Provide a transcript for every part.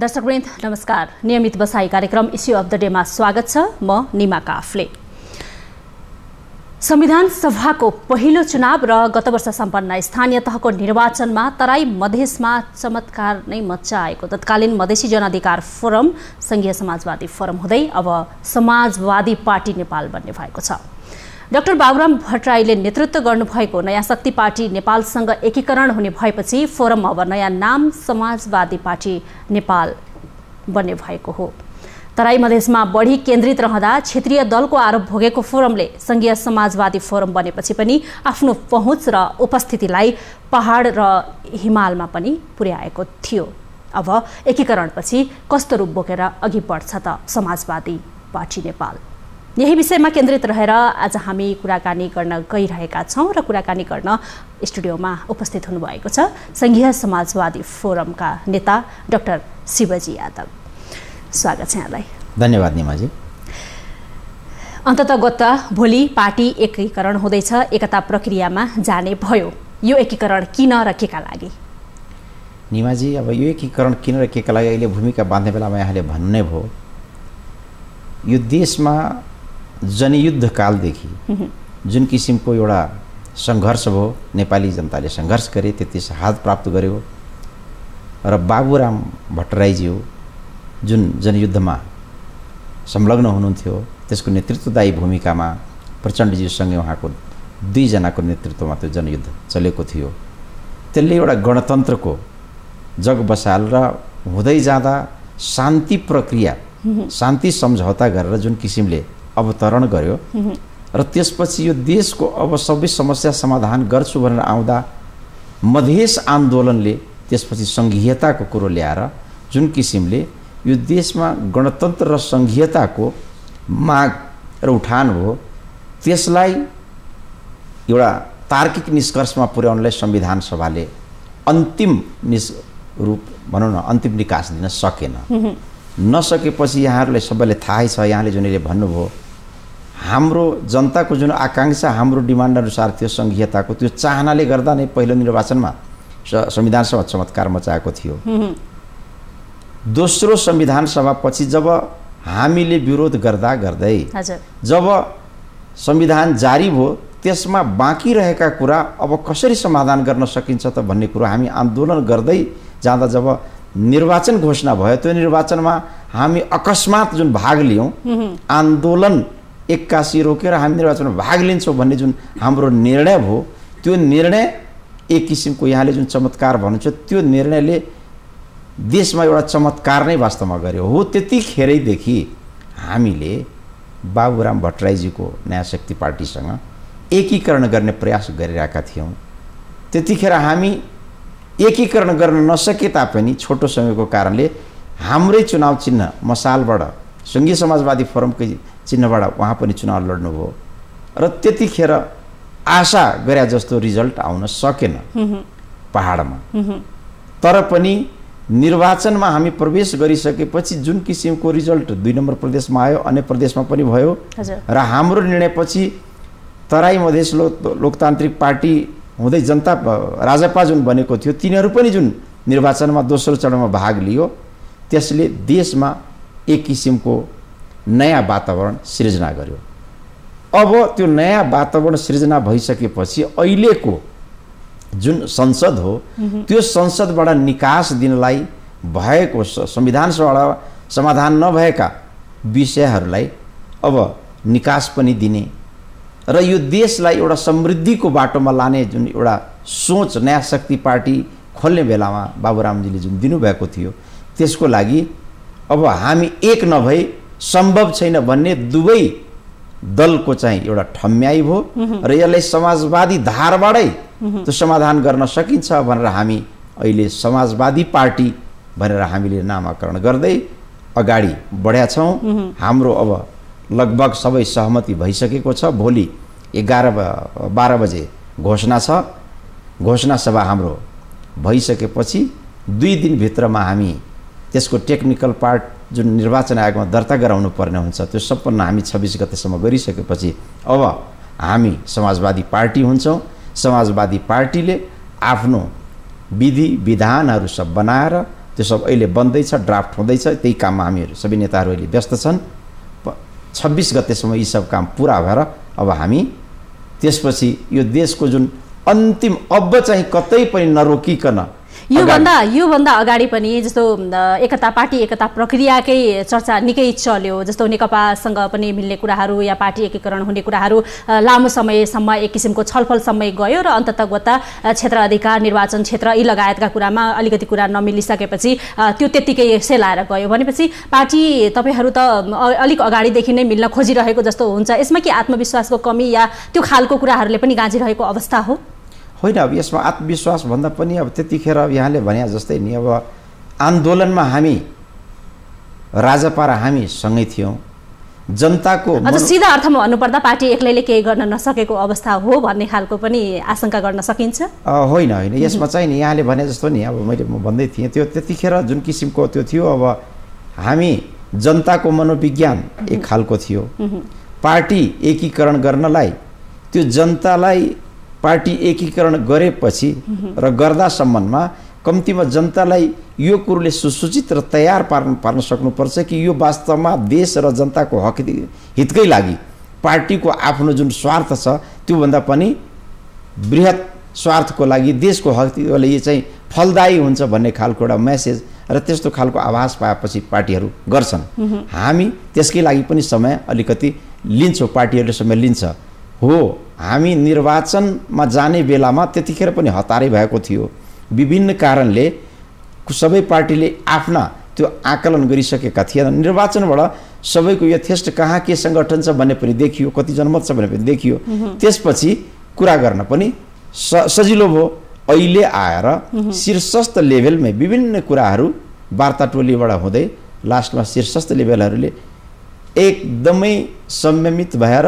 दर्शकवृन्द नमस्कार नियमित बसाई कार्यक्रम इस्यु अफ द डेमा स्वागत छ म निमा काफले संविधान सभाको पहिलो चुनाव र गत वर्ष सम्पन्न स्थानीय तहको निर्वाचनमा तराई मधेसमा चमत्कार नै मच्चा आएको तत्कालीन मधेसी जनाधिकार फोरम सङ्घीय समाजवादी फोरम हुँदै अब समाजवादी पार्टी नेपाल बन्ने भएको छ डाक्टर बाबुराम भट्टराईले नेतृत्व गर्नुभएको नयाँ शक्ति पार्टी नेपालसँग एकीकरण हुने भएपछि फोरम अब नयाँ नाम समाजवादी पार्टी नेपाल बन्ने भएको हो तराई मधेसमा बढी केन्द्रित रहँदा क्षेत्रीय दलको आरोप भोगेको फोरमले सङ्घीय समाजवादी फोरम बनेपछि पनि आफ्नो पहुँच र उपस्थितिलाई पहाड र हिमालमा पनि पुर्याएको थियो अब एकीकरणपछि कस्तो रूप बोकेर अघि बढ्छ त समाजवादी पार्टी नेपाल यही विषयमा केन्द्रित रहेर आज हामी कुराकानी गर्न गइरहेका छौँ र कुराकानी गर्न स्टुडियोमा उपस्थित हुनुभएको छ सङ्घीय समाजवादी फोरमका नेता डाक्टर शिवजी यादव स्वागत छ यहाँलाई धन्यवाद निमाजी अन्ततगत भोलि पार्टी एकीकरण हुँदैछ एकता प्रक्रियामा जाने भयो यो एकीकरण किन र के का लागि निमाजी अब यो एकीकरण किन र के का लागि अहिले भूमिका बाँध्ने बेलामा यहाँले भन्ने भयो यो देशमा जनयुद्ध जनयुद्धकालदेखि जुन किसिमको एउटा सङ्घर्ष भयो नेपाली जनताले सङ्घर्ष गरे त्यति हात प्राप्त गर्यो र बाबुराम भट्टराईज्यू जुन जनयुद्धमा संलग्न हुनुहुन्थ्यो त्यसको नेतृत्वदायी भूमिकामा प्रचण्डजीसँगै उहाँको दुईजनाको नेतृत्वमा त्यो जनयुद्ध चलेको थियो त्यसले एउटा गणतन्त्रको जग बसाल र हुँदै जाँदा शान्ति प्रक्रिया शान्ति सम्झौता गरेर जुन किसिमले अवतरण गर्यो र त्यसपछि यो देशको अब सबै समस्या समाधान गर्छु भनेर आउँदा मधेस आन्दोलनले त्यसपछि सङ्घीयताको कुरो ल्याएर जुन किसिमले यो देशमा गणतन्त्र र सङ्घीयताको माग र उठान भयो त्यसलाई एउटा तार्किक निष्कर्षमा पुर्याउनलाई संविधान सभाले अन्तिम निस् रूप भनौँ न अन्तिम निकास दिन सकेन नसकेपछि यहाँहरूलाई सबैले थाहै छ यहाँले जुनैले भन्नुभयो हाम्रो जनताको जुन आकाङ्क्षा हाम्रो डिमान्ड अनुसार थियो सङ्घीयताको त्यो चाहनाले गर्दा नै पहिलो निर्वाचनमा संविधान सभा चमत्कार मचाएको थियो दोस्रो संविधान सभापछि जब हामीले विरोध गर्दा गर्दै जब संविधान जारी भयो त्यसमा बाँकी रहेका कुरा अब कसरी समाधान गर्न सकिन्छ त भन्ने कुरो हामी आन्दोलन गर्दै जाँदा जब निर्वाचन घोषणा भयो त्यो निर्वाचनमा हामी अकस्मात जुन भाग लियौँ आन्दोलन एक्कासी रोकेर हामी निर्वाचनमा भाग लिन्छौँ भन्ने जुन हाम्रो निर्णय भयो त्यो निर्णय एक किसिमको यहाँले जुन चमत्कार भन्नुहुन्छ त्यो निर्णयले देशमा एउटा चमत्कार नै वास्तवमा गर्यो हो त्यतिखेरैदेखि हामीले बाबुराम भट्टराईजीको नयाँ शक्ति पार्टीसँग एकीकरण गर्ने प्रयास गरिरहेका थियौँ त्यतिखेर हामी एकीकरण गर्न नसके तापनि छोटो समयको कारणले हाम्रै चुनाव चिन्ह मसालबाट सङ्घीय समाजवादी फोरमकै चिन्हबाट उहाँ पनि चुनाव लड्नुभयो र त्यतिखेर आशा गरे जस्तो रिजल्ट आउन सकेन पहाडमा तर पनि निर्वाचनमा हामी प्रवेश गरिसकेपछि जुन किसिमको रिजल्ट दुई नम्बर प्रदेशमा आयो अन्य प्रदेशमा पनि भयो र हाम्रो निर्णयपछि तराई मधेस लो, लोकतान्त्रिक पार्टी हुँदै जनता राजपा जुन बनेको थियो तिनीहरू पनि जुन निर्वाचनमा दोस्रो चरणमा भाग लियो त्यसले देशमा एक किसिमको नयाँ वातावरण सिर्जना गर्यो अब त्यो नयाँ वातावरण सिर्जना भइसकेपछि अहिलेको जुन संसद हो त्यो संसदबाट निकास दिनलाई भएको संविधानसभाबाट समाधान नभएका विषयहरूलाई अब निकास पनि दिने र यो देशलाई एउटा समृद्धिको बाटोमा लाने जुन एउटा सोच नयाँ शक्ति पार्टी खोल्ने बेलामा बाबुरामजीले जुन दिनुभएको थियो त्यसको लागि अब हामी एक नभई सम्भव छैन भन्ने दुवै दलको चाहिँ एउटा ठम्याइ भयो र यसलाई समाजवादी धारबाटै त्यो समाधान गर्न सकिन्छ भनेर हामी अहिले समाजवादी पार्टी भनेर हामीले नामाकरण गर्दै अगाडि बढ्या छौँ हाम्रो अब लगभग सबै सहमति भइसकेको छ भोलि एघार बाह्र बजे घोषणा छ घोषणा सभा हाम्रो भइसकेपछि दुई दिनभित्रमा हामी त्यसको टेक्निकल पार्ट जुन निर्वाचन आयोगमा दर्ता गराउनु पर्ने हुन्छ त्यो सम्पन्न हामी छब्बिस गतेसम्म गरिसकेपछि अब हामी समाजवादी पार्टी हुन्छौँ समाजवादी पार्टीले आफ्नो विधि विधानहरू सब बनाएर त्यो सब अहिले बन्दैछ ड्राफ्ट हुँदैछ त्यही काममा हामीहरू सबै नेताहरू अहिले व्यस्त छन् छब्बिस गतेसम्म यी सब काम पुरा भएर अब हामी त्यसपछि यो देशको जुन अन्तिम अब चाहिँ कतै पनि नरोकिकन योभन्दा योभन्दा अगाडि पनि जस्तो एकता पार्टी एकता प्रक्रियाकै चर्चा निकै चल्यो जस्तो नेकपासँग पनि मिल्ने कुराहरू या पार्टी एकीकरण हुने कुराहरू लामो समयसम्म एक किसिमको समय गयो र गोता क्षेत्र अधिकार निर्वाचन क्षेत्र यी लगायतका कुरामा अलिकति कुरा नमिलिसकेपछि त्यो त्यत्तिकै सेलाएर गयो भनेपछि पार्टी तपाईँहरू त अलिक अगाडिदेखि नै मिल्न खोजिरहेको जस्तो हुन्छ यसमा कि आत्मविश्वासको कमी या त्यो खालको कुराहरूले पनि गाँजिरहेको अवस्था हो होइन अब यसमा आत्मविश्वास भन्दा पनि अब त्यतिखेर यहाँले भने जस्तै नि अब आन्दोलनमा हामी राजापारा हामी सँगै थियौँ जनताको सिधा अर्थमा भन्नुपर्दा पार्टी एक्लैले केही गर्न नसकेको अवस्था हो भन्ने खालको पनि आशंका गर्न सकिन्छ होइन होइन यसमा चाहिँ नि यहाँले भने जस्तो नि अब मैले म भन्दै थिएँ त्यो त्यतिखेर जुन किसिमको त्यो थियो अब हामी जनताको मनोविज्ञान एक खालको थियो पार्टी एकीकरण गर्नलाई त्यो जनतालाई पार्टी एकीकरण गरेपछि र गर्दा सम्बन्धमा कम्तीमा जनतालाई यो कुरोले सुसूचित र तयार पार्न पार्न सक्नुपर्छ कि यो वास्तवमा देश र जनताको हक हितकै लागि पार्टीको आफ्नो जुन स्वार्थ छ त्योभन्दा पनि वृहत स्वार्थको लागि देशको हक यो चाहिँ फलदायी हुन्छ भन्ने खालको एउटा मेसेज र त्यस्तो खालको आभास पाएपछि पार्टीहरू गर्छन् हामी त्यसकै लागि पनि समय अलिकति लिन्छौँ पार्टीहरूले समय लिन्छ हो हामी निर्वाचनमा जाने बेलामा त्यतिखेर पनि हतारै भएको थियो विभिन्न कारणले सबै पार्टीले आफ्ना त्यो आकलन गरिसकेका थिएन निर्वाचनबाट सबैको यथेष्ट कहाँ के सङ्गठन छ भन्ने पनि देखियो कति जनमत छ भन्ने पनि देखियो त्यसपछि कुरा गर्न पनि स सजिलो भयो अहिले आएर शीर्षस्थ लेभलमै विभिन्न कुराहरू वार्ता टोलीबाट हुँदै लास्टमा शीर्षस्थ लेभलहरूले एकदमै संयमित भएर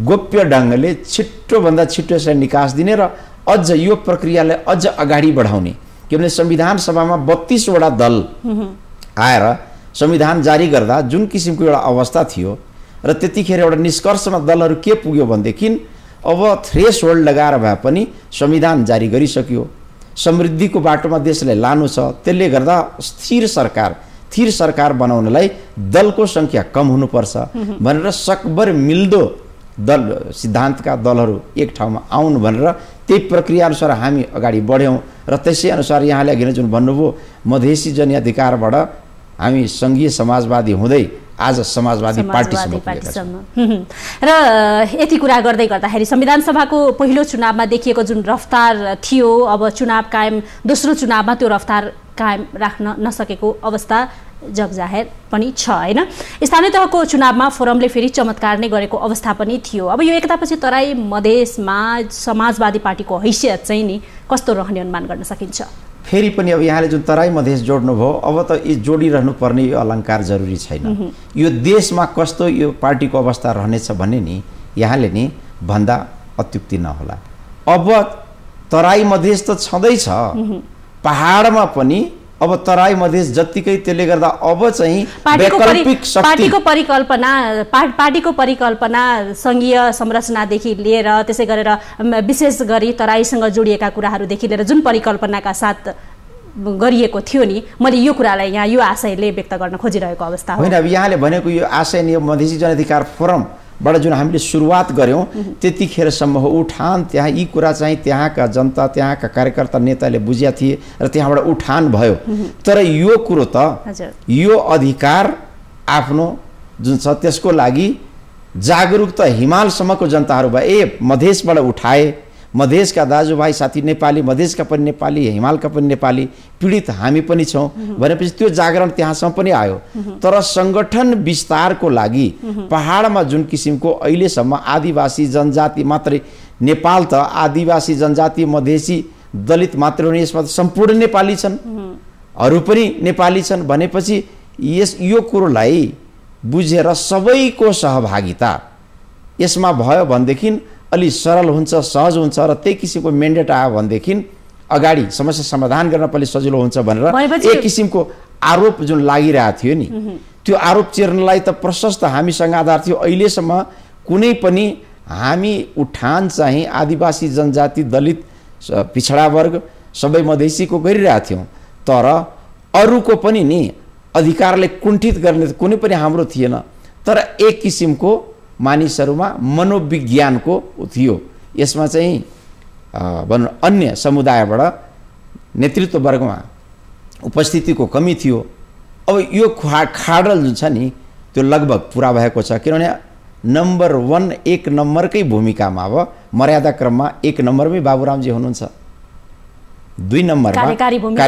गोप्य ढङ्गले छिट्टोभन्दा छिट्टो यसलाई निकास दिने र अझ यो प्रक्रियालाई अझ अगाडि बढाउने किनभने संविधान सभामा बत्तिसवटा दल आएर संविधान जारी गर्दा जुन किसिमको एउटा अवस्था थियो र त्यतिखेर एउटा निष्कर्षमा दलहरू के पुग्यो भनेदेखि अब थ्रेस होल्ड लगाएर भए पनि संविधान जारी गरिसक्यो समृद्धिको बाटोमा देशलाई लानु छ त्यसले गर्दा स्थिर सरकार स्थिर सरकार बनाउनलाई दलको सङ्ख्या कम हुनुपर्छ भनेर सकभर मिल्दो दल सिद्धान्तका दलहरू एक ठाउँमा आउन् भनेर त्यही प्रक्रियाअनुसार हामी अगाडि बढ्यौँ र त्यसै अनुसार यहाँले अघि नै जुन भन्नुभयो मधेसी जनअधिकारबाट हामी सङ्घीय समाजवादी हुँदै आज समाजवादी पार्टीसम्म र यति कुरा गर्दै गर्दाखेरि संविधान सभाको पहिलो चुनावमा देखिएको जुन रफ्तार थियो अब चुनाव कायम दोस्रो चुनावमा त्यो रफ्तार कायम राख्न नसकेको अवस्था जगजाहेर पनि छ होइन स्थानीय तहको चुनावमा फोरमले फेरि चमत्कार नै गरेको अवस्था पनि थियो अब यो एकतापछि तराई मधेसमा समाजवादी पार्टीको हैसियत चाहिँ नि कस्तो रहने अनुमान गर्न सकिन्छ फेरि पनि अब यहाँले जुन तराई मधेस जोड्नुभयो अब त यी जोडिरहनु पर्ने यो अलङ्कार जरुरी छैन यो देशमा कस्तो यो पार्टीको अवस्था रहनेछ भन्ने नि यहाँले नि भन्दा अत्युक्ति नहोला अब तराई मधेस त छँदैछ पहाडमा पनि अब तराई मधेस जत्तिकै त्यसले गर्दा अब चाहिँ पार्टीको परिकल्पना पार्टीको परिकल्पना सङ्घीय संरचनादेखि लिएर त्यसै गरेर विशेष गरी तराईसँग जोडिएका कुराहरूदेखि लिएर जुन परिकल्पनाका साथ गरिएको थियो नि मैले यो कुरालाई यहाँ यो आशयले व्यक्त गर्न खोजिरहेको अवस्था होइन यहाँले भनेको यो आशय नि मधेसी जनाधिकार फोरम बाट जुन हामीले सुरुवात गऱ्यौँ त्यतिखेरसम्म हो उठान त्यहाँ यी कुरा चाहिँ त्यहाँका जनता त्यहाँका कार्यकर्ता नेताले बुझेका थिए र त्यहाँबाट उठान भयो तर यो कुरो त यो अधिकार आफ्नो जुन छ त्यसको लागि जागरुक त हिमालसम्मको जनताहरू भए ए मधेसबाट उठाए मधेसका दाजुभाइ साथी नेपाली मधेसका पनि नेपाली हिमालका पनि नेपाली पीडित हामी पनि छौँ भनेपछि त्यो जागरण त्यहाँसम्म पनि आयो तर सङ्गठन विस्तारको लागि पहाडमा जुन किसिमको अहिलेसम्म आदिवासी जनजाति मात्रै नेपाल त आदिवासी जनजाति मधेसी दलित मात्र हुने यसमा त सम्पूर्ण नेपाली छन् अरू पनि नेपाली छन् भनेपछि यस यो कुरोलाई बुझेर सबैको सहभागिता यसमा भयो भनेदेखि अलि सरल हुन्छ सहज हुन्छ र त्यही किसिमको मेन्डेट आयो भनेदेखि अगाडि समस्या समाधान गर्न पनि सजिलो हुन्छ भनेर एक किसिमको आरोप जुन लागिरहेको थियो नि त्यो आरोप चिर्नलाई त प्रशस्त हामीसँग आधार थियो अहिलेसम्म कुनै पनि हामी उठान चाहिँ आदिवासी जनजाति दलित पिछडा वर्ग सबै मधेसीको गरिरहेको थियौँ तर अरूको पनि नि अधिकारले कुण्ठित गर्ने कुनै पनि हाम्रो थिएन तर एक किसिमको मानिसहरूमा मनोविज्ञानको थियो यसमा चाहिँ भनौँ अन्य समुदायबाट नेतृत्ववर्गमा उपस्थितिको कमी थियो अब यो खा खाडल जुन छ नि त्यो लगभग पुरा भएको छ किनभने नम्बर वान एक नम्बरकै भूमिकामा अब मर्यादा क्रममा एक नम्बरमै बाबुरामजी हुनुहुन्छ दुई नम्बरमा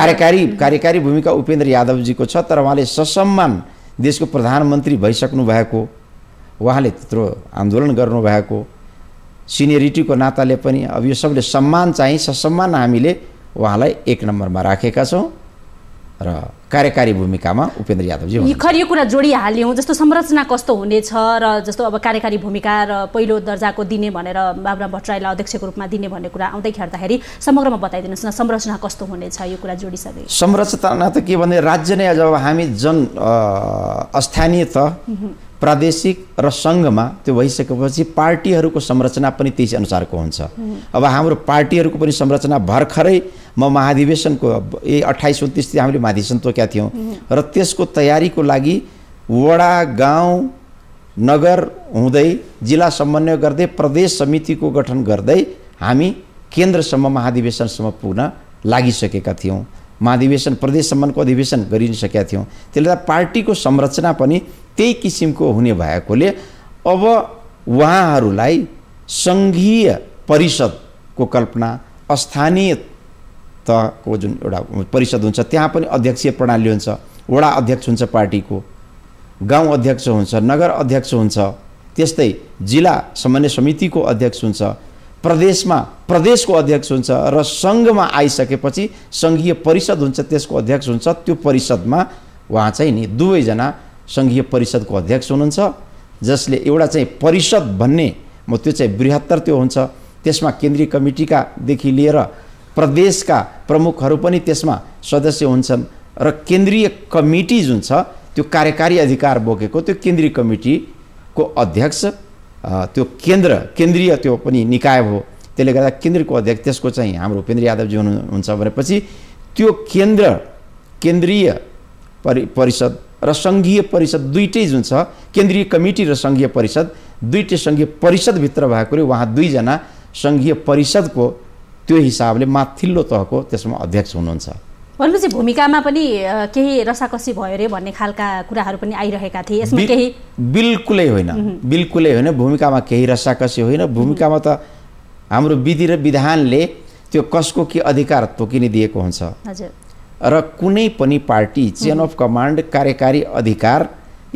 कार्यकारी कार्यकारी भूमिका उपेन्द्र यादवजीको छ तर उहाँले ससम्मान देशको प्रधानमन्त्री भइसक्नु भएको उहाँले त्यत्रो आन्दोलन गर्नुभएको सिनियरिटीको नाताले पनि अब यो सबले सम्मान चाहिँ ससम्मान हामीले उहाँलाई एक नम्बरमा राखेका छौँ र कार्यकारी भूमिकामा उपेन्द्र यादवजी खर यो कुरा जोडिहाल्यौँ जस्तो संरचना कस्तो हुनेछ र जस्तो अब कार्यकारी भूमिका र पहिलो दर्जाको दिने भनेर बाबुराम भट्टराईलाई अध्यक्षको रूपमा दिने भन्ने कुरा आउँदै खेर्दाखेरि समग्रमा बताइदिनुहोस् न संरचना कस्तो हुनेछ यो कुरा जोडिसके संरचना त के भने राज्य नै जब हामी जन स्थानीय त प्रादेशिक र सङ्घमा त्यो भइसकेपछि पार्टीहरूको संरचना पनि त्यसै अनुसारको हुन्छ अब हाम्रो पार्टीहरूको पनि संरचना भर्खरै म महाधिवेशनको यही अठाइस उन्तिसतिर हामीले महाधिवेशन तोकेका थियौँ र त्यसको तयारीको लागि वडा गाउँ नगर हुँदै जिल्ला समन्वय गर्दै प्रदेश समितिको गठन गर्दै हामी केन्द्रसम्म महाधिवेशनसम्म पुग्न लागिसकेका थियौँ महाधिवेशन प्रदेशसम्मको अधिवेशन गरिसकेका थियौँ त्यसले गर्दा पार्टीको संरचना पनि त्यही किसिमको हुने भएकोले अब उहाँहरूलाई सङ्घीय परिषदको कल्पना स्थानीय तहको जुन एउटा परिषद हुन्छ त्यहाँ पनि अध्यक्षीय प्रणाली हुन्छ वडा अध्यक्ष हुन्छ पार्टीको गाउँ अध्यक्ष हुन्छ नगर अध्यक्ष हुन्छ त्यस्तै जिल्ला समन्वय समितिको अध्यक्ष हुन्छ प्रदेशमा प्रदेशको अध्यक्ष हुन्छ र सङ्घमा आइसकेपछि सङ्घीय परिषद हुन्छ त्यसको अध्यक्ष हुन्छ त्यो परिषदमा उहाँ चाहिँ नि दुवैजना सङ्घीय परिषदको अध्यक्ष हुनुहुन्छ जसले एउटा चाहिँ परिषद भन्ने म त्यो चाहिँ बृहत्तर त्यो हुन्छ त्यसमा केन्द्रीय कमिटीकादेखि लिएर प्रदेशका प्रमुखहरू पनि त्यसमा सदस्य हुन्छन् र केन्द्रीय कमिटी जुन छ त्यो कार्यकारी अधिकार बोकेको त्यो केन्द्रीय कमिटीको अध्यक्ष त्यो केन्द्र केन्द्रीय त्यो पनि निकाय हो त्यसले गर्दा केन्द्रको अध्यक्ष त्यसको चाहिँ हाम्रो उपेन्द्र यादवजी हुनुहुन्छ भनेपछि त्यो केन्द्र केन्द्रीय परि परिषद र सङ्घीय परिषद दुइटै जुन छ केन्द्रीय कमिटी र सङ्घीय परिषद दुइटै सङ्घीय परिषदभित्र भएकोले उहाँ दुईजना सङ्घीय परिषदको त्यो हिसाबले माथिल्लो तहको त्यसमा अध्यक्ष हुनुहुन्छ भनेपछि भूमिकामा पनि केही रसाकसी भयो अरे भन्ने खालका कुराहरू पनि आइरहेका थिए यसमा केही बिल्कुलै होइन बिल्कुलै होइन भूमिकामा केही रसाकसी होइन भूमिकामा त हाम्रो विधि र विधानले त्यो कसको के अधिकार तोकिने दिएको हुन्छ हजुर र कुनै पनि पार्टी चेन अफ कमान्ड कार्यकारी अधिकार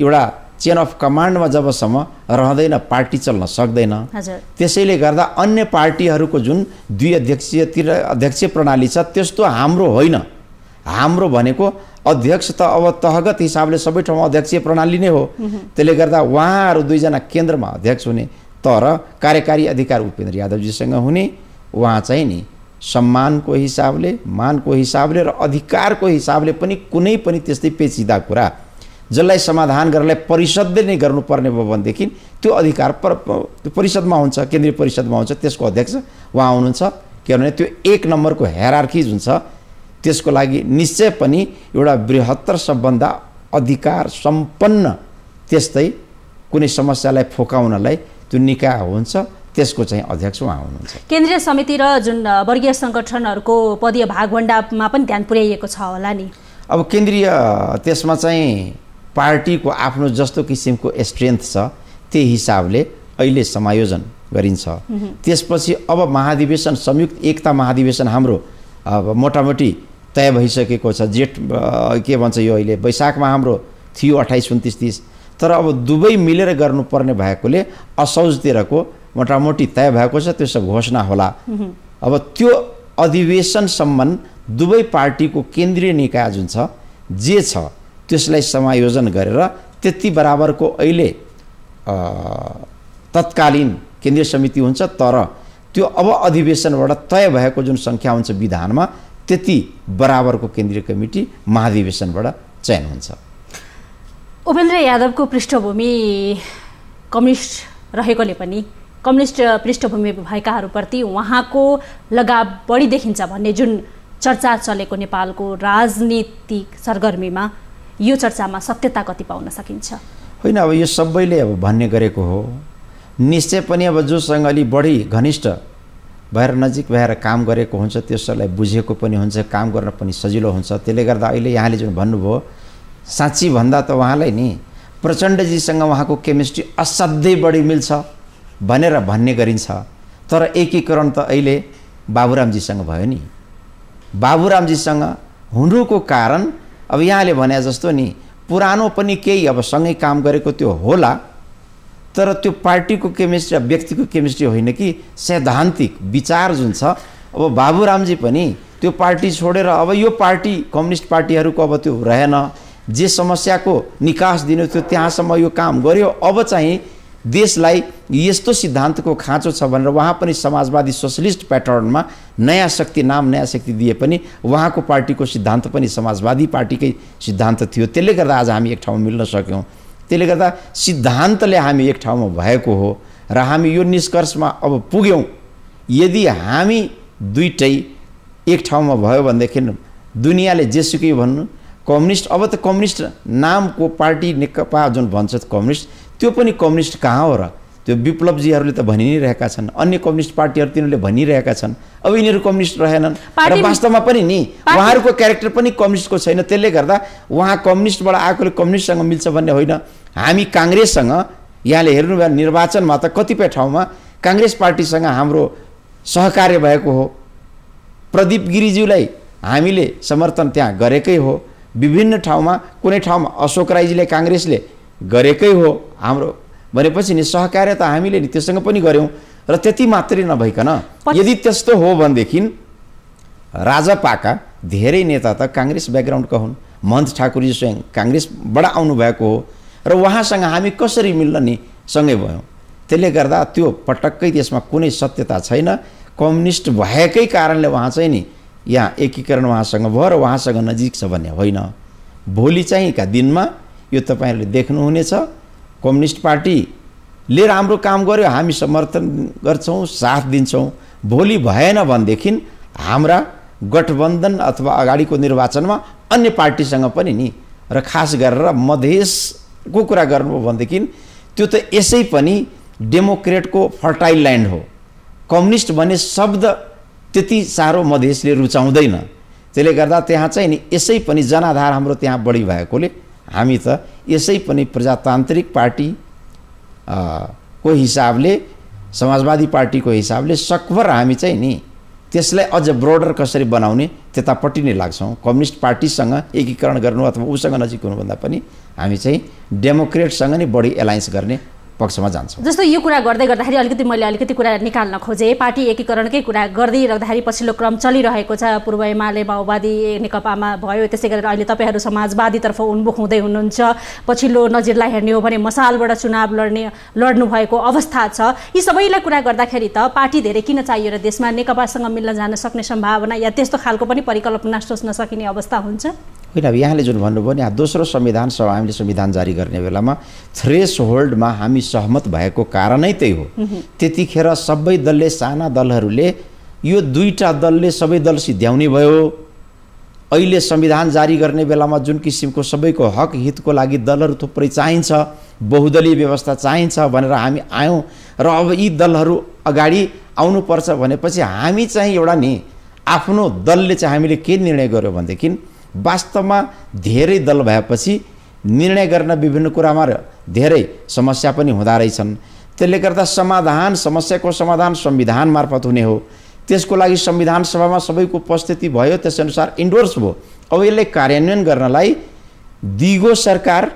एउटा चेन अफ कमान्डमा जबसम्म रहँदैन पार्टी चल्न सक्दैन त्यसैले गर्दा अन्य पार्टीहरूको जुन दुई अध्यक्षतिर अध्यक्ष प्रणाली छ त्यस्तो हाम्रो होइन हाम्रो भनेको अध्यक्ष त अब तहगत हिसाबले सबै ठाउँमा अध्यक्षीय प्रणाली नै हो त्यसले गर्दा उहाँहरू दुईजना केन्द्रमा अध्यक्ष हुने तर कार्यकारी अधिकार उपेन्द्र यादवजीसँग हुने उहाँ चाहिँ नि सम्मानको हिसाबले मानको हिसाबले र अधिकारको हिसाबले पनि कुनै पनि त्यस्तै पेचिदा कुरा जसलाई समाधान गर्नलाई परिषदले नै गर्नुपर्ने भयो भनेदेखि त्यो अधिकार पर परिषदमा हुन्छ केन्द्रीय परिषदमा हुन्छ त्यसको अध्यक्ष उहाँ हुनुहुन्छ किनभने त्यो एक नम्बरको हेरार्किज हुन्छ त्यसको लागि निश्चय पनि एउटा बृहत्तर सबभन्दा अधिकार सम्पन्न त्यस्तै कुनै समस्यालाई फोकाउनलाई त्यो निकाय हुन्छ त्यसको चाहिँ अध्यक्ष उहाँ हुनुहुन्छ केन्द्रीय समिति र जुन वर्गीय सङ्गठनहरूको पदीय भागभण्डामा पनि ध्यान पुर्याइएको छ होला नि अब केन्द्रीय त्यसमा चाहिँ पार्टीको आफ्नो जस्तो किसिमको स्ट्रेन्थ छ त्यही हिसाबले अहिले समायोजन गरिन्छ त्यसपछि अब महाधिवेशन संयुक्त एकता महाधिवेशन हाम्रो अब मोटामोटी तय भइसकेको छ जेठ के भन्छ यो अहिले वैशाखमा हाम्रो थियो अठाइस उन्तिस तिस तर अब दुवै मिलेर गर्नुपर्ने भएकोले असौजतिरको मोटामोटी तय भएको छ त्यो सब घोषणा होला अब त्यो अधिवेशनसम्म दुवै पार्टीको केन्द्रीय निकाय जुन छ जे छ त्यसलाई समायोजन गरेर त्यति बराबरको अहिले तत्कालीन केन्द्रीय समिति हुन्छ तर त्यो अब अधिवेशनबाट तय भएको जुन सङ्ख्या हुन्छ विधानमा त्यति बराबरको केन्द्रीय कमिटी महाधिवेशनबाट चयन हुन्छ उपेन्द्र यादवको पृष्ठभूमि कम्युनिस्ट रहेकोले पनि कम्युनिस्ट पृष्ठभूमि भएकाहरूप्रति उहाँको लगाव बढी देखिन्छ भन्ने जुन चर्चा चलेको नेपालको राजनीतिक सरगर्मीमा यो चर्चामा सत्यता कति पाउन सकिन्छ होइन अब यो सबैले अब भन्ने गरेको हो निश्चय पनि अब जोसँग अलि बढी घनिष्ठ भएर नजिक भएर काम गरेको हुन्छ त्यसलाई बुझेको पनि हुन्छ काम गर्न पनि सजिलो हुन्छ त्यसले गर्दा अहिले यहाँले जुन भन्नुभयो साँच्ची भन्दा त उहाँलाई नि प्रचण्डजीसँग उहाँको केमिस्ट्री असाध्यै बढी मिल्छ भनेर भन्ने गरिन्छ तर एकीकरण त अहिले बाबुरामजीसँग भयो नि बाबुरामजीसँग हुनुको कारण अब यहाँले भने जस्तो नि पुरानो पनि केही अब सँगै काम गरेको त्यो होला तर त्यो पार्टीको केमिस्ट्री अब व्यक्तिको केमिस्ट्री होइन कि सैद्धान्तिक विचार जुन छ अब बाबुरामजी पनि त्यो पार्टी छोडेर अब यो पार्टी कम्युनिस्ट पार्टीहरूको अब त्यो रहेन जे समस्याको निकास दिनु थियो त्यहाँसम्म यो काम गर्यो अब चाहिँ देशलाई यस्तो सिद्धान्तको खाँचो छ भनेर उहाँ पनि समाजवादी सोसलिस्ट प्याटर्नमा नयाँ शक्ति नाम नयाँ शक्ति दिए पनि उहाँको पार्टीको सिद्धान्त पनि समाजवादी पार्टीकै सिद्धान्त थियो त्यसले गर्दा आज हामी एक ठाउँमा मिल्न सक्यौँ त्यसले गर्दा सिद्धान्तले हामी एक ठाउँमा भएको हो र हामी यो निष्कर्षमा अब पुग्यौँ यदि हामी दुइटै एक ठाउँमा भयो भनेदेखि दुनियाँले जेसुकै भन्नु कम्युनिस्ट अब त कम्युनिस्ट नामको पार्टी नेकपा जुन भन्छ कम्युनिस्ट त्यो पनि कम्युनिस्ट कहाँ हो र त्यो विप्लवजीहरूले त भनि नै रहेका छन् अन्य कम्युनिस्ट पार्टीहरू तिनीहरूले भनिरहेका छन् अब यिनीहरू कम्युनिस्ट रहेनन् र वास्तवमा पनि नि उहाँहरूको क्यारेक्टर पनि कम्युनिस्टको छैन त्यसले गर्दा उहाँ कम्युनिस्टबाट आएकोले कम्युनिस्टसँग मिल्छ भन्ने होइन हामी काङ्ग्रेससँग यहाँले हेर्नुभयो निर्वाचनमा त कतिपय ठाउँमा काङ्ग्रेस पार्टीसँग हाम्रो सहकार्य भएको हो प्रदीप गिरिज्यूलाई हामीले समर्थन त्यहाँ गरेकै हो विभिन्न ठाउँमा कुनै ठाउँमा अशोक राईजीले काङ्ग्रेसले गरेकै हो हाम्रो भनेपछि नि सहकार्य त हामीले नि त्योसँग पनि गऱ्यौँ र त्यति मात्रै नभइकन यदि त्यस्तो हो भनेदेखि राजापाका धेरै नेता त काङ्ग्रेस ब्याकग्राउन्डका हुन् महन्त ठाकुरजी स्वयं काङ्ग्रेसबाट आउनुभएको हो र उहाँसँग हामी कसरी मिल्न नि सँगै भयौँ त्यसले गर्दा त्यो पटक्कै त्यसमा कुनै सत्यता छैन कम्युनिस्ट भएकै कारणले उहाँ चाहिँ नि यहाँ एकीकरण उहाँसँग भयो र उहाँसँग नजिक छ भन्ने होइन भोलि चाहिँका दिनमा यो तपाईँहरूले देख्नुहुनेछ कम्युनिस्ट पार्टीले राम्रो काम गर्यो हामी समर्थन गर्छौँ साथ दिन्छौँ भोलि भएन भनेदेखि हाम्रा गठबन्धन अथवा अगाडिको निर्वाचनमा अन्य पार्टीसँग पनि नि र खास गरेर मधेसको कुरा गर्नु भनेदेखि त्यो त यसै पनि डेमोक्रेटको फर्टाइल ल्यान्ड हो कम्युनिस्ट भन्ने शब्द त्यति साह्रो मधेसले रुचाउँदैन त्यसले गर्दा त्यहाँ चाहिँ नि यसै पनि जनाधार हाम्रो त्यहाँ बढी भएकोले हामी त यसै पनि प्रजातान्त्रिक पार्टी को हिसाबले समाजवादी पार्टीको हिसाबले सकभर हामी चाहिँ नि त्यसलाई अझ ब्रोडर कसरी बनाउने त्यतापट्टि नै लाग्छौँ कम्युनिस्ट पार्टीसँग एकीकरण गर्नु अथवा उसँग नजिक हुनुभन्दा पनि हामी चाहिँ डेमोक्रेटसँग नै बढी एलायन्स गर्ने पक्षमा जान्छ जस्तो यो कुरा गर्दै गर्दाखेरि अलिकति मैले अलिकति कुरा निकाल्न खोजेँ पार्टी एकीकरणकै कुरा गर्दै राख्दाखेरि पछिल्लो क्रम चलिरहेको छ पूर्व एमाले माओवादी नेकपामा भयो त्यसै गरेर अहिले तपाईँहरू समाजवादीतर्फ उन्मुख हुँदै हुनुहुन्छ पछिल्लो नजिरलाई हेर्ने हो भने मसालबाट चुनाव लड्ने लड्नु भएको अवस्था छ यी सबैलाई कुरा गर्दाखेरि त पार्टी धेरै किन चाहियो र देशमा नेकपासँग मिल्न जान सक्ने सम्भावना या त्यस्तो खालको पनि परिकल्पना सोच्न सकिने अवस्था हुन्छ होइन अब यहाँले जुन भन्नुभयो नि दोस्रो संविधान सभा हामीले संविधान जारी गर्ने बेलामा थ्रेस होल्डमा हामी सहमत भएको कारणै त्यही हो त्यतिखेर सबै दलले साना दलहरूले यो दुईवटा दलले सबै दल सिद्ध्याउने भयो अहिले संविधान जारी गर्ने बेलामा जुन किसिमको सबैको हक हितको लागि दलहरू थुप्रै चाहिन्छ बहुदलीय व्यवस्था चाहिन्छ भनेर हामी आयौँ र अब यी दलहरू अगाडि आउनुपर्छ भनेपछि हामी चाहिँ एउटा नि आफ्नो दलले चाहिँ हामीले के निर्णय गर्यो भनेदेखि वास्तवमा धेरै दल भएपछि निर्णय गर्न विभिन्न कुरामा धेरै समस्या पनि हुँदा रहेछन् त्यसले गर्दा समाधान समस्याको समाधान संविधान मार्फत हुने हो त्यसको लागि संविधान सभामा सबैको उपस्थिति भयो त्यसअनुसार इन्डोर्स भयो अब यसले कार्यान्वयन गर्नलाई दिगो सरकार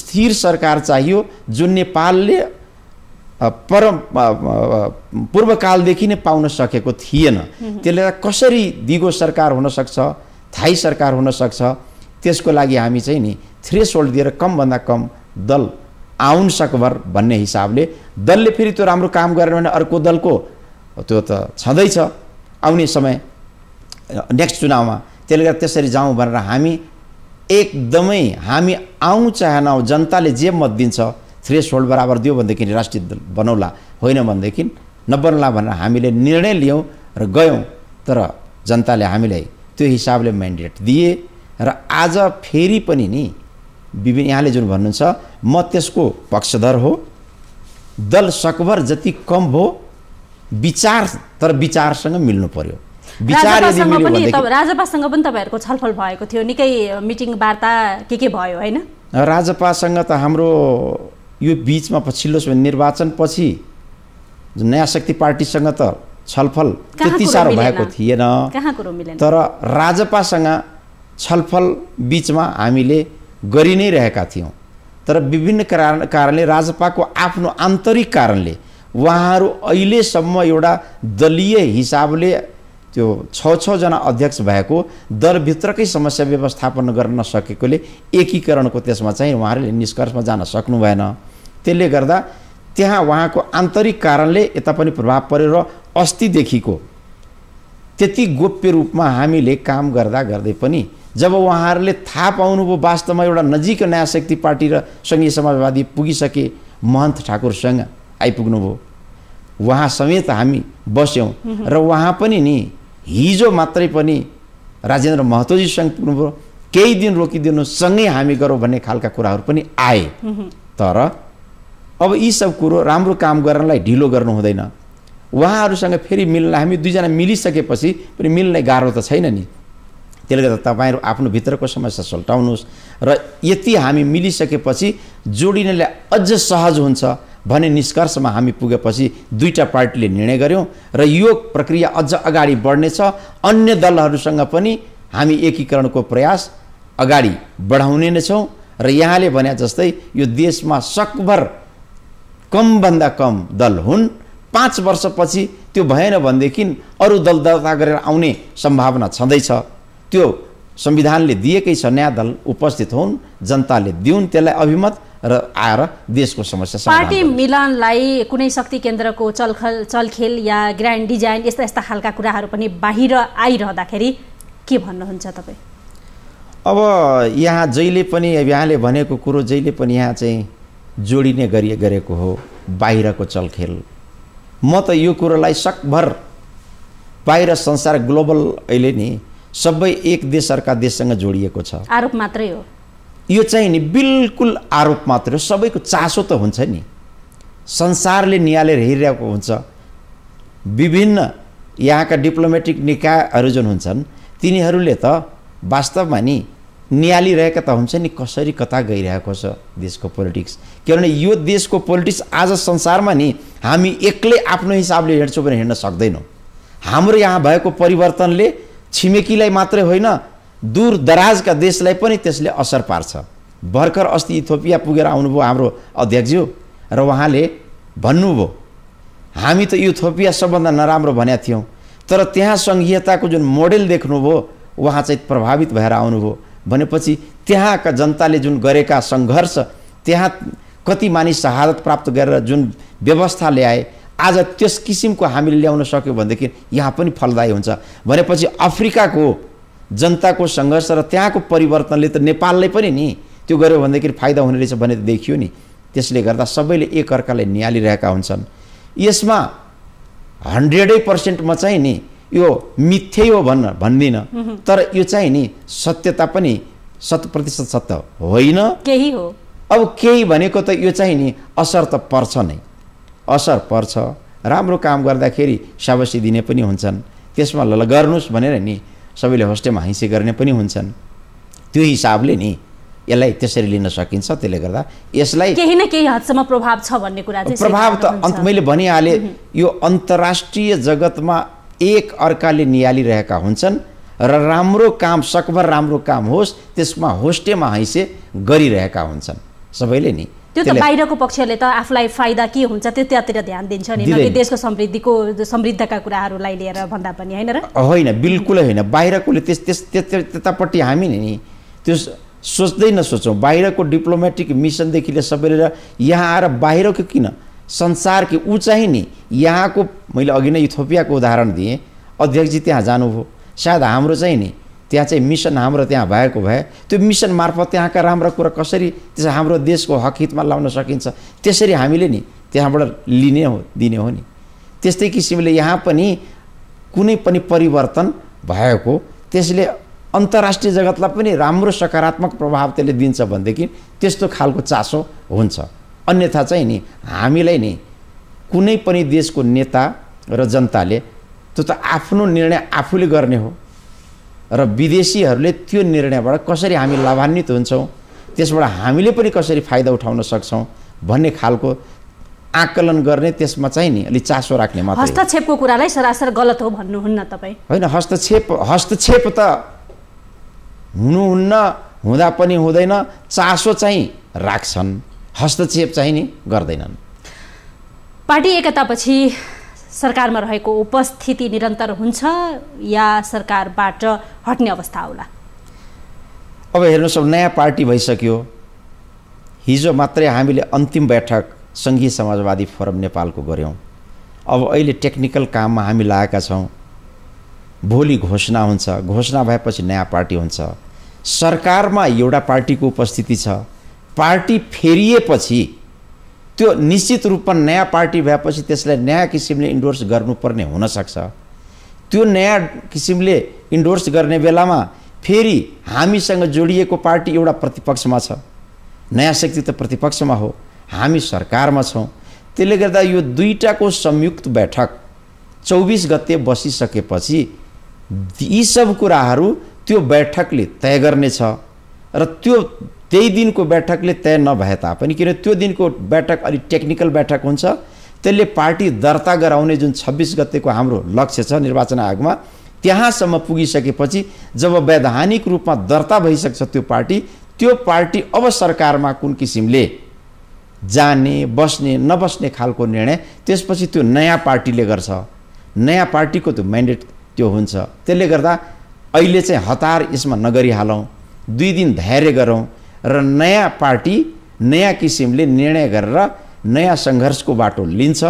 स्थिर सरकार चाहियो जुन नेपालले पर पूर्वकालदेखि नै पाउन सकेको थिएन त्यसले कसरी दिगो सरकार हुनसक्छ स्थायी सरकार हुनसक्छ त्यसको लागि हामी चाहिँ नि थ्रेस होल्ड दिएर कमभन्दा कम दल आउन सकभर भन्ने हिसाबले दलले फेरि त्यो राम्रो काम गरेन भने अर्को दलको त्यो त छँदैछ आउने समय नेक्स्ट चुनावमा त्यसले गर्दा त्यसरी जाउँ भनेर हामी एकदमै हामी आउँ चाहे नआउँ जनताले जे मत दिन्छ थ्रेस होल्ड बराबर दियो भनेदेखि राष्ट्रिय दल बनाउला होइन भनेदेखि नबनला भनेर हामीले निर्णय लियौँ र गयौँ तर जनताले हामीलाई त्यो हिसाबले म्यान्डेट दिए र आज फेरि पनि नि विभिन्न यहाँले जुन भन्नुहुन्छ म त्यसको पक्षधर हो दल सकभर जति कम भयो विचार तर विचारसँग मिल्नु पर्यो राजपासँग पनि राजपासँग पनि तपाईँहरूको छलफल भएको थियो निकै मिटिङ वार्ता के के भयो होइन राजपासँग त हाम्रो यो बिचमा पछिल्लो निर्वाचनपछि नयाँ शक्ति पार्टीसँग त छलफल त्यति साह्रो भएको थिएन तर राजपासँग छलफल बिचमा हामीले गरि नै रहेका थियौँ तर विभिन्न कारण कारणले राजपाको आफ्नो आन्तरिक कारणले उहाँहरू अहिलेसम्म एउटा दलीय हिसाबले त्यो छ छजना अध्यक्ष भएको दलभित्रकै समस्या व्यवस्थापन गर्न नसकेकोले एकीकरणको त्यसमा चाहिँ उहाँहरूले निष्कर्षमा जान सक्नु भएन त्यसले गर्दा त्यहाँ उहाँको आन्तरिक कारणले यता पनि प्रभाव पऱ्यो र अस्तिदेखिको त्यति गोप्य रूपमा हामीले काम गर्दा गर्दै पनि जब उहाँहरूले थाहा पाउनुभयो वास्तवमा एउटा नजिक नयाँ शक्ति पार्टी र सङ्घीय समाजवादी पुगिसके महन्त ठाकुरसँग आइपुग्नुभयो उहाँ समेत हामी बस्यौँ र उहाँ पनि नि हिजो मात्रै पनि राजेन्द्र महतोजीसँग पुग्नुभयो केही दिन रोकिदिनु सँगै हामी गरौँ भन्ने खालका कुराहरू पनि आए तर अब यी सब कुरो राम्रो काम गर्नलाई ढिलो गर्नु हुँदैन उहाँहरूसँग फेरि मिल्न हामी दुईजना मिलिसकेपछि पनि मिल्ने गाह्रो त छैन नि त्यसले गर्दा तपाईँहरू आफ्नो भित्रको समस्या सल्टाउनुहोस् र यति हामी मिलिसकेपछि जोडिनेलाई अझ सहज हुन्छ भन्ने निष्कर्षमा हामी पुगेपछि दुईवटा पार्टीले निर्णय गऱ्यौँ र यो प्रक्रिया अझ अगाडि बढ्नेछ अन्य दलहरूसँग पनि हामी एकीकरणको प्रयास अगाडि बढाउने नै छौँ र यहाँले भने जस्तै यो देशमा सकभर कमभन्दा कम दल हुन् पाँच वर्षपछि त्यो भएन भनेदेखि अरू दल दर्ता गरेर आउने सम्भावना छँदैछ त्यो संविधानले दिएकै छ न्याय दल उपस्थित हुन् जनताले दिउन् त्यसलाई अभिमत र आएर देशको समस्या पार्टी मिलानलाई कुनै शक्ति केन्द्रको चलखल चलखेल या ग्रान्ड डिजाइन यस्ता यस्ता खालका कुराहरू पनि बाहिर आइरहँदाखेरि के भन्नुहुन्छ तपाईँ अब यहाँ जहिले पनि यहाँले भनेको कुरो जहिले पनि यहाँ चाहिँ जोडिने गरिए गरेको हो बाहिरको चलखेल म त यो कुरोलाई सकभर बाहिर संसार ग्लोबल अहिले नि सबै एक देश अर्का देशसँग जोडिएको छ आरोप मात्रै हो यो चाहिँ नि बिल्कुल आरोप मात्रै हो सबैको चासो त हुन्छ नि संसारले निहालेर हेरिरहेको हुन्छ विभिन्न यहाँका डिप्लोमेटिक निकायहरू जुन हुन्छन् तिनीहरूले त वास्तवमा नि निहालिरहेका त हुन्छ नि कसरी कता गइरहेको छ देशको पोलिटिक्स किनभने यो देशको पोलिटिक्स आज संसारमा नि हामी एक्लै आफ्नो हिसाबले हिँड्छौँ भने हिँड्न सक्दैनौँ हाम्रो यहाँ भएको परिवर्तनले छिमेकीलाई मात्रै होइन दूर दराजका देशलाई पनि त्यसले असर पार्छ भर्खर अस्ति इथोपिया पुगेर आउनुभयो हाम्रो अध्यक्षज्यू र उहाँले भन्नुभयो हामी त इथोपिया सबभन्दा नराम्रो भनेका थियौँ तर त्यहाँ सङ्घीयताको जुन मोडेल देख्नुभयो उहाँ चाहिँ प्रभावित भएर आउनुभयो भनेपछि त्यहाँका जनताले जुन गरेका सङ्घर्ष त्यहाँ कति मानिस शहादत प्राप्त गरेर जुन व्यवस्था ल्याए आज त्यस किसिमको हामीले ल्याउन सक्यौँ भनेदेखि यहाँ पनि फलदायी हुन्छ भनेपछि अफ्रिकाको जनताको सङ्घर्ष र त्यहाँको परिवर्तनले त नेपालले पनि नि त्यो गऱ्यो भनेदेखि फाइदा हुने रहेछ भने त देखियो नि त्यसले गर्दा सबैले एकअर्कालाई निहालिरहेका हुन्छन् यसमा हन्ड्रेडै पर्सेन्टमा चाहिँ नि यो मिथ्यै हो भन्न भन्दिनँ तर यो चाहिँ नि सत्यता पनि शत प्रतिशत सत्य होइन केही हो अब केही भनेको त यो चाहिँ नि असर त पर्छ नै असर पर्छ राम्रो काम गर्दाखेरि साबसी दिने पनि हुन्छन् त्यसमा ल गर्नुहोस् भनेर नि सबैले होस्टेलमा हैँसी गर्ने पनि हुन्छन् त्यो हिसाबले नि यसलाई त्यसरी लिन सकिन्छ त्यसले गर्दा यसलाई केही न केही हदसम्म प्रभाव छ भन्ने कुरा प्रभाव त मैले भनिहालेँ यो अन्तर्राष्ट्रिय जगतमा एक अर्काले निहालिरहेका हुन्छन् र राम्रो काम सकभर राम्रो काम होस् त्यसमा होस्टेमा हैसे गरिरहेका हुन्छन् सबैले नि त्यो त बाहिरको पक्षले त आफूलाई फाइदा के हुन्छ त्यो त्यहाँतिर ध्यान दिन्छ नि देशको समृद्धिको समृद्धका कुराहरूलाई लिएर भन्दा पनि होइन र होइन बिल्कुलै होइन बाहिरकोले त्यस त्यस त्यतापट्टि हामी नि त्यो सोच्दै नसोचौँ बाहिरको डिप्लोमेटिक मिसनदेखि लिएर सबैले यहाँ आएर बाहिरको किन संसारकी ऊ चाहिँ नि यहाँको मैले अघि नै इथोपियाको उदाहरण दिएँ अध्यक्षजी त्यहाँ जानुभयो सायद हाम्रो चाहिँ नि त्यहाँ चाहिँ मिसन हाम्रो त्यहाँ भएको भए त्यो मिसन मार्फत त्यहाँका राम्रा कुरा कसरी त्यसो हाम्रो देशको हक हितमा लाउन सकिन्छ त्यसरी हामीले नि त्यहाँबाट लिने हो दिने हो नि त्यस्तै किसिमले यहाँ पनि कुनै पनि परिवर्तन भएको त्यसले अन्तर्राष्ट्रिय जगतलाई पनि राम्रो सकारात्मक प्रभाव त्यसले दिन्छ भनेदेखि त्यस्तो खालको चासो हुन्छ अन्यथा चाहिँ नि हामीलाई नि कुनै पनि देशको नेता र जनताले त्यो त आफ्नो निर्णय आफूले गर्ने हो र विदेशीहरूले त्यो निर्णयबाट कसरी हामी लाभान्वित हुन्छौँ त्यसबाट हामीले पनि कसरी फाइदा उठाउन सक्छौँ भन्ने खालको आकलन गर्ने त्यसमा चाहिँ नि अलिक चासो राख्ने मात्र हस्तक्षेपको कुरालाई सरासर गलत हो भन्नुहुन्न तपाईँ होइन हस्तक्षेप हस्तक्षेप त हुनुहुन्न हुँदा पनि हुँदैन चासो चाहिँ राख्छन् हस्तक्षेप चाहिँ नि गर्दैनन् पार्टी एकतापछि सरकारमा रहेको उपस्थिति निरन्तर हुन्छ या सरकारबाट हट्ने अवस्था आउला अब हेर्नुहोस् अब नयाँ पार्टी भइसक्यो हिजो मात्रै हामीले अन्तिम बैठक सङ्घीय समाजवादी फोरम नेपालको गऱ्यौँ अब अहिले टेक्निकल काममा हामी लागेका छौँ भोलि घोषणा हुन्छ घोषणा भएपछि नयाँ पार्टी हुन्छ सरकारमा एउटा पार्टीको उपस्थिति छ पार्टी फेरिएपछि त्यो निश्चित रूपमा नयाँ पार्टी भएपछि त्यसलाई नयाँ किसिमले इन्डोर्स गर्नुपर्ने हुनसक्छ त्यो नयाँ किसिमले इन्डोर्स गर्ने बेलामा फेरि हामीसँग जोडिएको पार्टी एउटा प्रतिपक्षमा छ नयाँ शक्ति त प्रतिपक्षमा हो हामी सरकारमा छौँ त्यसले गर्दा यो दुईवटाको संयुक्त बैठक चौबिस गते बसिसकेपछि यी सब कुराहरू त्यो बैठकले तय गर्नेछ र त्यो त्यही दिनको बैठकले तय नभए तापनि किन त्यो दिनको बैठक अलिक टेक्निकल बैठक हुन्छ त्यसले पार्टी दर्ता गराउने जुन छब्बिस गतेको हाम्रो लक्ष्य छ निर्वाचन आयोगमा त्यहाँसम्म पुगिसकेपछि जब वैधानिक रूपमा दर्ता भइसक्छ त्यो पार्टी त्यो पार्टी अब सरकारमा कुन किसिमले जाने बस्ने नबस्ने खालको निर्णय त्यसपछि त्यो नयाँ पार्टीले गर्छ नयाँ पार्टीको त्यो म्यान्डेट त्यो हुन्छ त्यसले गर्दा अहिले चाहिँ हतार यसमा नगरिहालौँ दुई दिन धैर्य गरौँ र नयाँ पार्टी नयाँ किसिमले निर्णय गरेर नयाँ सङ्घर्षको बाटो लिन्छ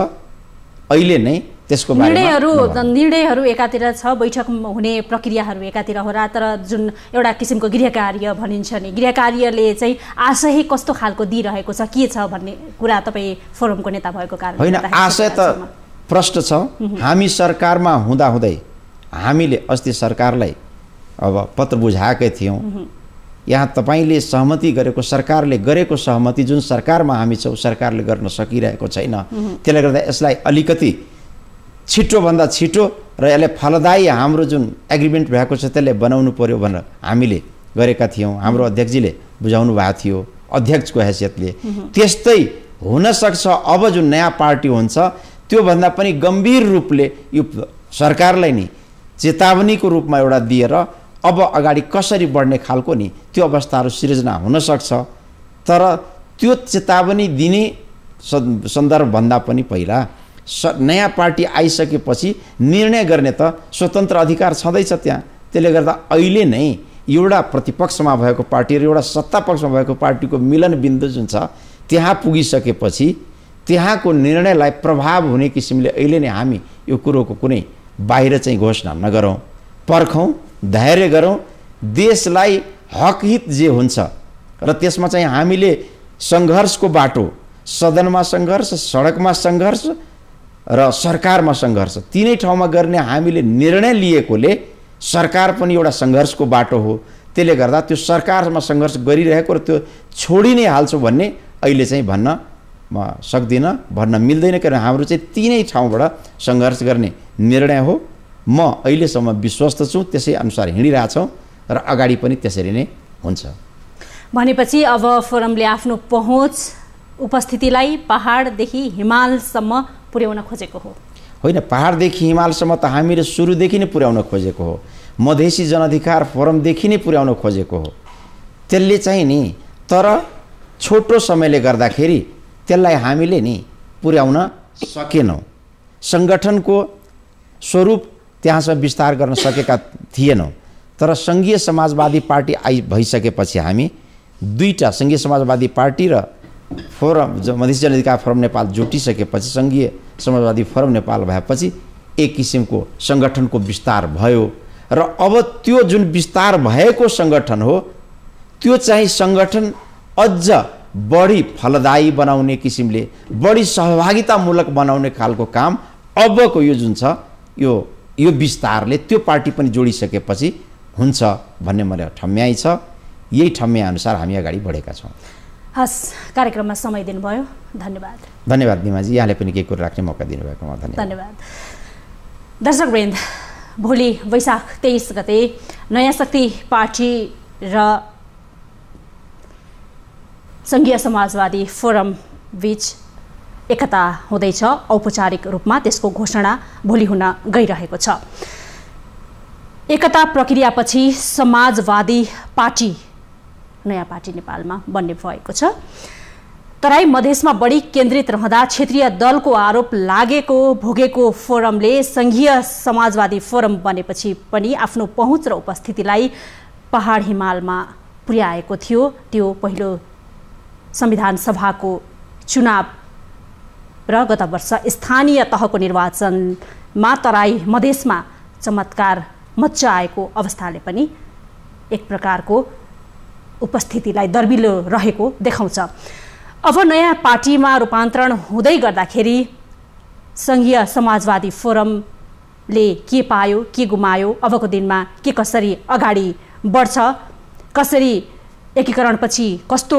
अहिले नै त्यसको निर्णयहरू निर्णयहरू एकातिर छ बैठक हुने प्रक्रियाहरू एकातिर होला तर जुन एउटा किसिमको गृह कार्य भनिन्छ नि गृह कार्यले चाहिँ आशय कस्तो खालको दिइरहेको छ के छ भन्ने कुरा तपाईँ फोरमको नेता भएको कारण होइन आशय त प्रष्ट छ हामी सरकारमा हुँदाहुँदै हामीले अस्ति सरकारलाई अब पत्र बुझाएकै थियौँ यहाँ तपाईँले सहमति गरेको सरकारले गरेको सहमति जुन सरकारमा हामी छौँ सरकारले गर्न सकिरहेको छैन त्यसले गर्दा यसलाई अलिकति छिटोभन्दा छिटो र यसले फलदायी हाम्रो जुन एग्रिमेन्ट भएको छ त्यसले बनाउनु पऱ्यो भनेर हामीले गरेका थियौँ हाम्रो अध्यक्षजीले बुझाउनु भएको थियो अध्यक्षको हैसियतले त्यस्तै हुनसक्छ अब जुन नयाँ पार्टी हुन्छ त्योभन्दा पनि गम्भीर रूपले यो सरकारलाई नि चेतावनीको रूपमा एउटा दिएर अब अगाडि कसरी बढ्ने खालको नि त्यो अवस्थाहरू सिर्जना हुनसक्छ तर त्यो चेतावनी दिने सन्दर्भभन्दा पनि पहिला स नयाँ पार्टी आइसकेपछि निर्णय गर्ने त स्वतन्त्र अधिकार छँदैछ त्यहाँ त्यसले गर्दा अहिले नै एउटा प्रतिपक्षमा भएको पार्टी र एउटा सत्ता पक्षमा भएको पार्टीको मिलन बिन्दु जुन छ त्यहाँ पुगिसकेपछि त्यहाँको निर्णयलाई प्रभाव हुने किसिमले अहिले नै हामी यो कुरोको कुनै बाहिर चाहिँ घोषणा नगरौँ पर्खौँ धैर्य गरौँ देशलाई हकहित जे हुन्छ र त्यसमा चाहिँ हामीले सङ्घर्षको बाटो सदनमा सङ्घर्ष सडकमा सङ्घर्ष र सरकारमा सङ्घर्ष तिनै ठाउँमा गर्ने हामीले निर्णय लिएकोले सरकार पनि एउटा सङ्घर्षको बाटो हो त्यसले गर्दा त्यो सरकारमा सङ्घर्ष गरिरहेको र त्यो छोडि नै हाल्छौँ भन्ने अहिले चाहिँ भन्न म सक्दिनँ भन्न मिल्दैन किनभने हाम्रो चाहिँ तिनै ठाउँबाट सङ्घर्ष गर्ने निर्णय हो म अहिलेसम्म विश्वस्त छु त्यसै अनुसार हिँडिरहेछौँ र अगाडि पनि त्यसरी नै हुन्छ भनेपछि अब फोरमले आफ्नो पहुँच उपस्थितिलाई पहाडदेखि हिमालसम्म पुर्याउन खोजेको हो होइन पहाडदेखि हिमालसम्म त हामीले सुरुदेखि नै पुर्याउन खोजेको हो मधेसी जनअधिकार फोरमदेखि नै पुर्याउन खोजेको हो त्यसले चाहिँ नि तर छोटो समयले गर्दाखेरि त्यसलाई हामीले नि पुर्याउन सकेनौँ सङ्गठनको स्वरूप त्यहाँसम्म विस्तार गर्न सकेका थिएनौँ तर सङ्घीय समाजवादी पार्टी आइ भइसकेपछि हामी दुईवटा सङ्घीय समाजवादी पार्टी र फोरम मधेस जनअधिकार फोरम नेपाल जुटिसकेपछि सङ्घीय समाजवादी फोरम नेपाल भएपछि एक किसिमको सङ्गठनको विस्तार भयो र अब त्यो जुन विस्तार भएको सङ्गठन हो त्यो चाहिँ सङ्गठन अझ बढी फलदायी बनाउने किसिमले बढी सहभागितामूलक बनाउने खालको काम अबको यो जुन छ यो यो विस्तारले त्यो पार्टी पनि जोडिसकेपछि हुन्छ भन्ने मलाई ठम्याइ छ यही अनुसार हामी अगाडि बढेका छौँ हस् कार्यक्रममा समय दिनुभयो धन्यवाद धन्यवाद दिमाजी यहाँले पनि केही कुरो राख्ने मौका दिनुभएकोमा धन्यवाद धन्यवाद दर्शकवृन्द भोलि वैशाख तेइस गते नयाँ शक्ति पार्टी र सङ्घीय समाजवादी फोरम बिच एकता हुँदैछ औपचारिक रूपमा त्यसको घोषणा भोलि हुन गइरहेको छ एकता प्रक्रियापछि समाजवादी पार्टी नयाँ पार्टी नेपालमा बन्ने भएको छ तराई मधेसमा बढी केन्द्रित रहँदा क्षेत्रीय दलको आरोप लागेको भोगेको फोरमले सङ्घीय समाजवादी फोरम बनेपछि पनि आफ्नो पहुँच र उपस्थितिलाई पहाड हिमालमा पुर्याएको थियो त्यो पहिलो संविधान सभाको चुनाव र गत वर्ष स्थानीय तहको निर्वाचनमा तराई मधेसमा चमत्कार मच्चाएको अवस्थाले पनि एक प्रकारको उपस्थितिलाई दर्बिलो रहेको देखाउँछ अब नयाँ पार्टीमा रूपान्तरण हुँदै गर्दाखेरि सङ्घीय समाजवादी फोरमले के पायो के गुमायो अबको दिनमा के कसरी अगाडि बढ्छ कसरी एकीकरणपछि कस्तो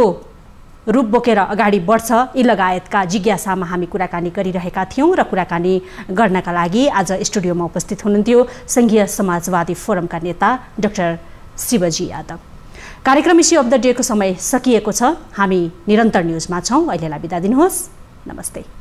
रूप बोकेर अगाडि बढ्छ यी लगायतका जिज्ञासामा हामी कुराकानी गरिरहेका थियौँ र कुराकानी गर्नका लागि आज स्टुडियोमा उपस्थित हुनुहुन्थ्यो सङ्घीय समाजवादी फोरमका नेता डाक्टर शिवजी यादव कार्यक्रम इस्यु अफ द डेको समय सकिएको छ हामी निरन्तर न्युजमा छौँ अहिलेलाई बिदा दिनुहोस् नमस्ते